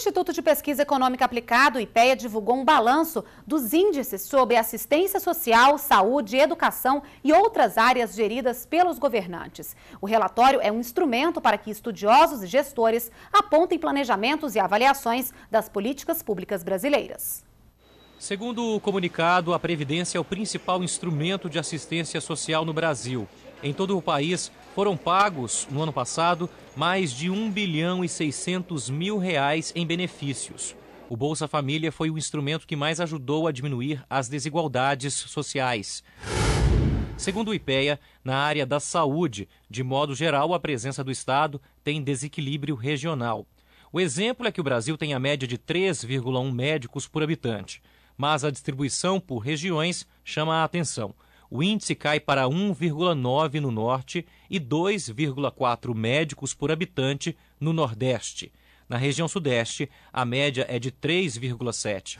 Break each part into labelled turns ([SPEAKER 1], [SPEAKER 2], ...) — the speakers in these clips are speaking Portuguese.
[SPEAKER 1] Instituto de Pesquisa Econômica Aplicada, o IPEA, divulgou um balanço dos índices sobre assistência social, saúde, educação e outras áreas geridas pelos governantes. O relatório é um instrumento para que estudiosos e gestores apontem planejamentos e avaliações das políticas públicas brasileiras.
[SPEAKER 2] Segundo o comunicado, a Previdência é o principal instrumento de assistência social no Brasil. Em todo o país, foram pagos, no ano passado, mais de 1 bilhão e 600 mil reais em benefícios. O Bolsa Família foi o instrumento que mais ajudou a diminuir as desigualdades sociais. Segundo o IPEA, na área da saúde, de modo geral, a presença do Estado tem desequilíbrio regional. O exemplo é que o Brasil tem a média de 3,1 médicos por habitante, mas a distribuição por regiões chama a atenção o índice cai para 1,9 no norte e 2,4 médicos por habitante no nordeste. Na região sudeste, a média é de 3,7.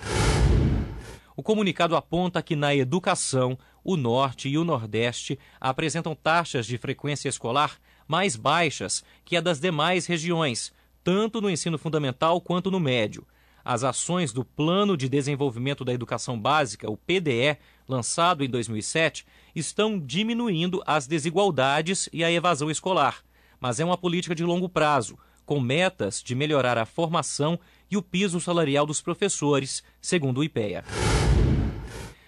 [SPEAKER 2] O comunicado aponta que na educação, o norte e o nordeste apresentam taxas de frequência escolar mais baixas que a das demais regiões, tanto no ensino fundamental quanto no médio as ações do Plano de Desenvolvimento da Educação Básica, o PDE, lançado em 2007, estão diminuindo as desigualdades e a evasão escolar. Mas é uma política de longo prazo, com metas de melhorar a formação e o piso salarial dos professores, segundo o IPEA.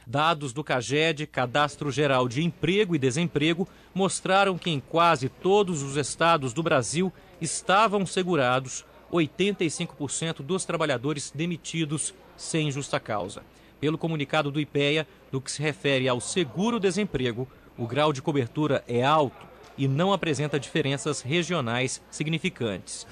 [SPEAKER 2] Dados do CAGED, Cadastro Geral de Emprego e Desemprego, mostraram que em quase todos os estados do Brasil estavam segurados 85% dos trabalhadores demitidos sem justa causa. Pelo comunicado do IPEA, no que se refere ao seguro-desemprego, o grau de cobertura é alto e não apresenta diferenças regionais significantes.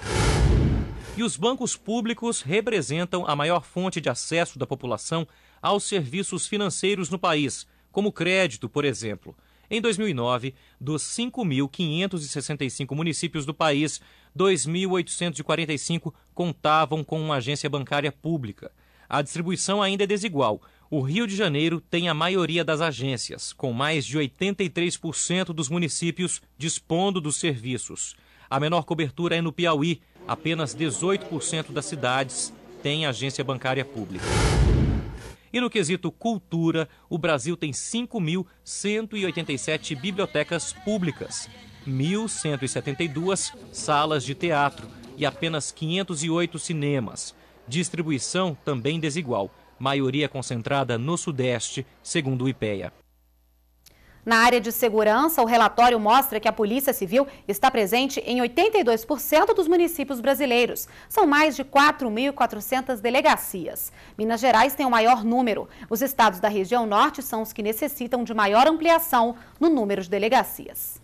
[SPEAKER 2] E os bancos públicos representam a maior fonte de acesso da população aos serviços financeiros no país, como crédito, por exemplo. Em 2009, dos 5.565 municípios do país, 2.845 contavam com uma agência bancária pública. A distribuição ainda é desigual. O Rio de Janeiro tem a maioria das agências, com mais de 83% dos municípios dispondo dos serviços. A menor cobertura é no Piauí, apenas 18% das cidades têm agência bancária pública. E no quesito cultura, o Brasil tem 5.187 bibliotecas públicas, 1.172 salas de teatro e apenas 508 cinemas. Distribuição também desigual, maioria concentrada no Sudeste, segundo o IPEA.
[SPEAKER 1] Na área de segurança, o relatório mostra que a Polícia Civil está presente em 82% dos municípios brasileiros. São mais de 4.400 delegacias. Minas Gerais tem o maior número. Os estados da região norte são os que necessitam de maior ampliação no número de delegacias.